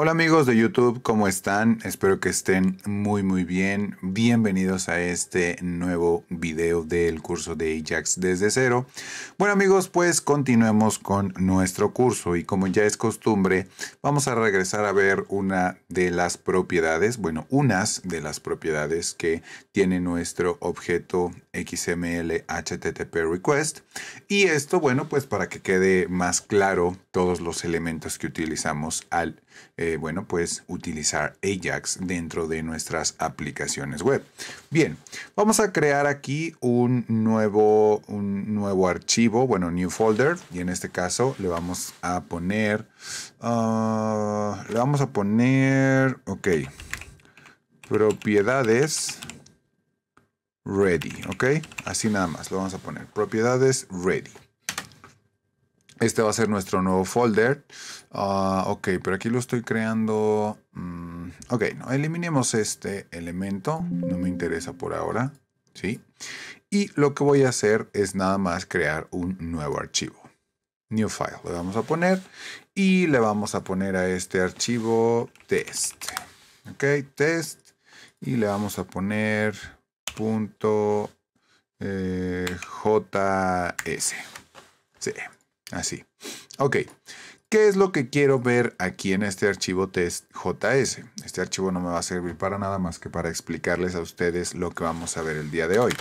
Hola amigos de YouTube, ¿cómo están? Espero que estén muy muy bien. Bienvenidos a este nuevo video del curso de Ajax desde cero. Bueno amigos, pues continuemos con nuestro curso y como ya es costumbre, vamos a regresar a ver una de las propiedades, bueno, unas de las propiedades que tiene nuestro objeto XML HTTP request. Y esto, bueno, pues para que quede más claro todos los elementos que utilizamos al... Eh, eh, bueno, pues utilizar Ajax dentro de nuestras aplicaciones web. Bien, vamos a crear aquí un nuevo, un nuevo archivo, bueno, new folder, y en este caso le vamos a poner, ah, le vamos a poner, ok, propiedades ready, ok, así nada más, lo vamos a poner, propiedades ready. Este va a ser nuestro nuevo folder. Ah, ok, pero aquí lo estoy creando. Mm, ok, no, eliminemos este elemento. No me interesa por ahora. ¿Sí? Y lo que voy a hacer es nada más crear un nuevo archivo. New file. Le vamos a poner. Y le vamos a poner a este archivo test. Ok, test. Y le vamos a poner punto eh, js. Sí. Así. Ok. ¿Qué es lo que quiero ver aquí en este archivo JS? Este archivo no me va a servir para nada más que para explicarles a ustedes lo que vamos a ver el día de hoy.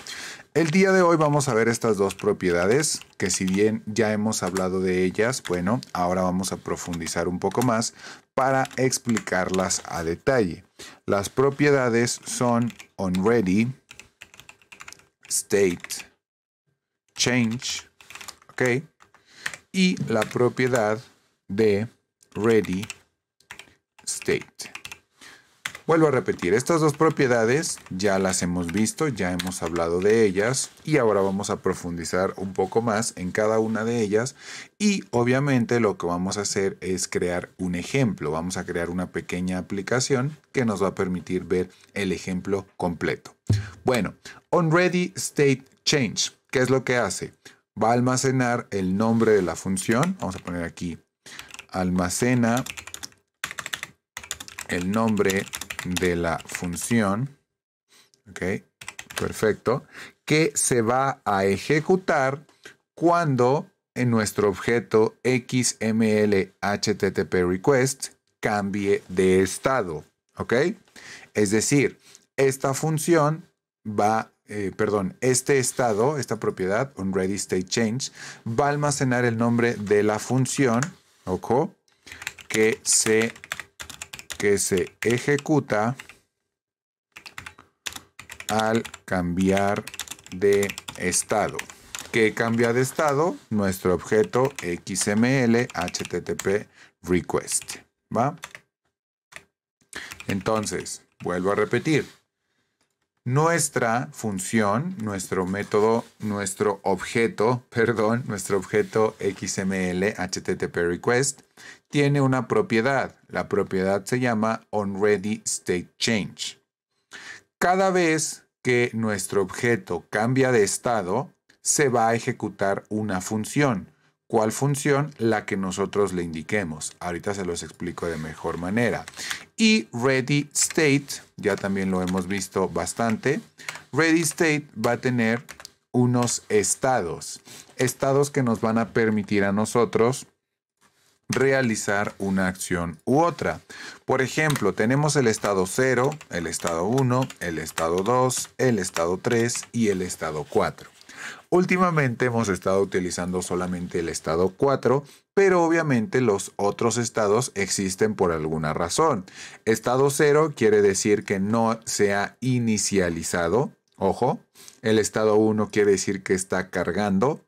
El día de hoy vamos a ver estas dos propiedades que si bien ya hemos hablado de ellas, bueno, ahora vamos a profundizar un poco más para explicarlas a detalle. Las propiedades son onReady, state, change, ok, y la propiedad de ready state. Vuelvo a repetir, estas dos propiedades ya las hemos visto, ya hemos hablado de ellas y ahora vamos a profundizar un poco más en cada una de ellas y obviamente lo que vamos a hacer es crear un ejemplo, vamos a crear una pequeña aplicación que nos va a permitir ver el ejemplo completo. Bueno, on ready state change, ¿qué es lo que hace? va a almacenar el nombre de la función. Vamos a poner aquí, almacena el nombre de la función. Ok, perfecto. Que se va a ejecutar cuando en nuestro objeto XML HTTP request cambie de estado. ¿Ok? Es decir, esta función va eh, perdón, este estado, esta propiedad, un ready state change, va a almacenar el nombre de la función, ojo, que se, que se ejecuta al cambiar de estado. ¿Qué cambia de estado? Nuestro objeto XML HTTP request. ¿Va? Entonces, vuelvo a repetir. Nuestra función, nuestro método, nuestro objeto, perdón, nuestro objeto XML HTTP request tiene una propiedad. La propiedad se llama onReadyStateChange. Cada vez que nuestro objeto cambia de estado, se va a ejecutar una función cuál función, la que nosotros le indiquemos. Ahorita se los explico de mejor manera. Y ready state, ya también lo hemos visto bastante. Ready state va a tener unos estados, estados que nos van a permitir a nosotros realizar una acción u otra. Por ejemplo, tenemos el estado 0, el estado 1, el estado 2, el estado 3 y el estado 4. Últimamente hemos estado utilizando solamente el estado 4, pero obviamente los otros estados existen por alguna razón. Estado 0 quiere decir que no se ha inicializado, ojo. El estado 1 quiere decir que está cargando.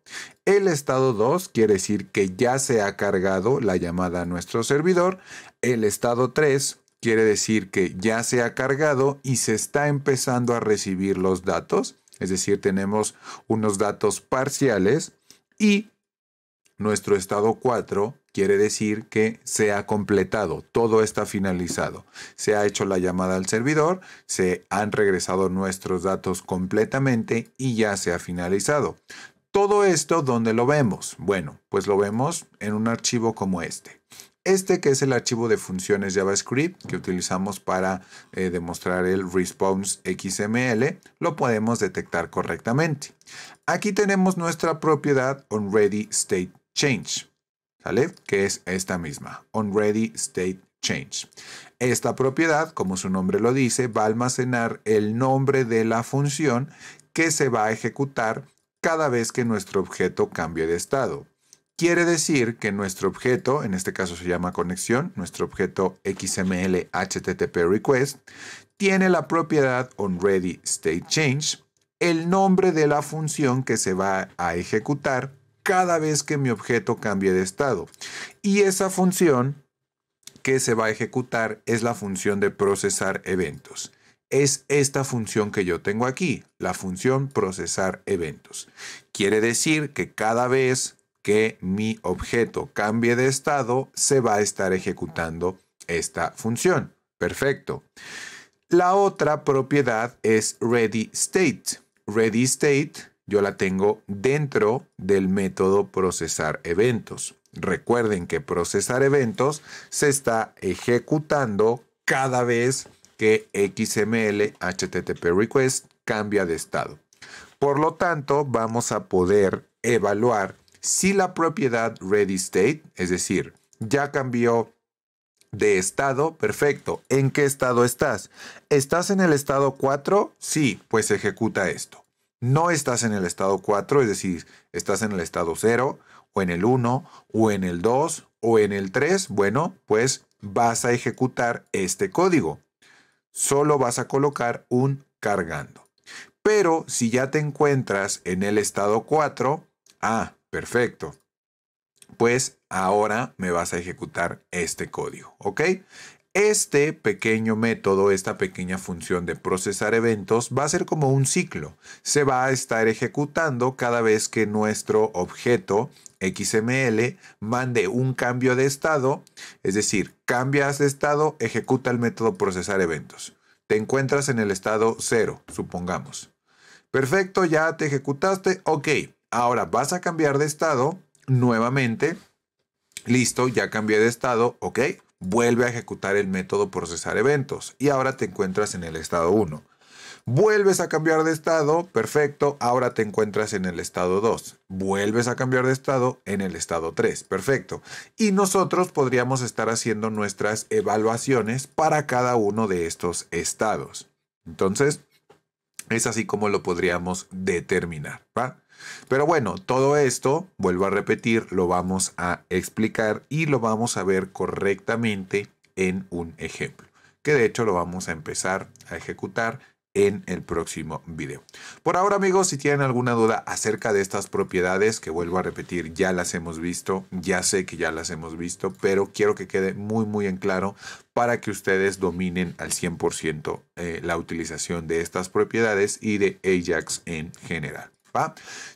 El estado 2 quiere decir que ya se ha cargado la llamada a nuestro servidor. El estado 3 quiere decir que ya se ha cargado y se está empezando a recibir los datos es decir, tenemos unos datos parciales y nuestro estado 4 quiere decir que se ha completado, todo está finalizado. Se ha hecho la llamada al servidor, se han regresado nuestros datos completamente y ya se ha finalizado. Todo esto, ¿dónde lo vemos? Bueno, pues lo vemos en un archivo como este este que es el archivo de funciones JavaScript que utilizamos para eh, demostrar el response XML, lo podemos detectar correctamente. Aquí tenemos nuestra propiedad onReadyStateChange, ¿sale? Que es esta misma, onReadyStateChange. Esta propiedad, como su nombre lo dice, va a almacenar el nombre de la función que se va a ejecutar cada vez que nuestro objeto cambie de estado. Quiere decir que nuestro objeto, en este caso se llama conexión, nuestro objeto XML HTTP request, tiene la propiedad onReadyStateChange, el nombre de la función que se va a ejecutar cada vez que mi objeto cambie de estado. Y esa función que se va a ejecutar es la función de procesar eventos es esta función que yo tengo aquí, la función procesar eventos. Quiere decir que cada vez que mi objeto cambie de estado, se va a estar ejecutando esta función. Perfecto. La otra propiedad es ready state. Ready state yo la tengo dentro del método procesar eventos. Recuerden que procesar eventos se está ejecutando cada vez que XML HTTP request cambia de estado. Por lo tanto, vamos a poder evaluar si la propiedad ready state, es decir, ya cambió de estado, perfecto. ¿En qué estado estás? ¿Estás en el estado 4? Sí, pues ejecuta esto. No estás en el estado 4, es decir, estás en el estado 0 o en el 1 o en el 2 o en el 3. Bueno, pues vas a ejecutar este código. Solo vas a colocar un cargando. Pero si ya te encuentras en el estado 4, ah, Perfecto. Pues ahora me vas a ejecutar este código, ¿ok? Este pequeño método, esta pequeña función de procesar eventos va a ser como un ciclo. Se va a estar ejecutando cada vez que nuestro objeto XML mande un cambio de estado, es decir, cambias de estado, ejecuta el método procesar eventos. Te encuentras en el estado cero, supongamos. Perfecto, ya te ejecutaste. Ok, Ahora vas a cambiar de estado nuevamente. Listo, ya cambié de estado, ok. Vuelve a ejecutar el método procesar eventos y ahora te encuentras en el estado 1. Vuelves a cambiar de estado, perfecto, ahora te encuentras en el estado 2. Vuelves a cambiar de estado en el estado 3, perfecto. Y nosotros podríamos estar haciendo nuestras evaluaciones para cada uno de estos estados. Entonces, es así como lo podríamos determinar. ¿va? Pero bueno, todo esto, vuelvo a repetir, lo vamos a explicar y lo vamos a ver correctamente en un ejemplo, que de hecho lo vamos a empezar a ejecutar en el próximo video. Por ahora amigos, si tienen alguna duda acerca de estas propiedades, que vuelvo a repetir, ya las hemos visto, ya sé que ya las hemos visto, pero quiero que quede muy muy en claro para que ustedes dominen al 100% eh, la utilización de estas propiedades y de Ajax en general.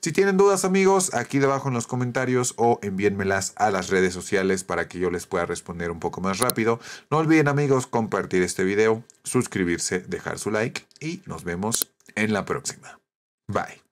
Si tienen dudas amigos, aquí debajo en los comentarios o envíenmelas a las redes sociales para que yo les pueda responder un poco más rápido. No olviden amigos compartir este video, suscribirse, dejar su like y nos vemos en la próxima. Bye.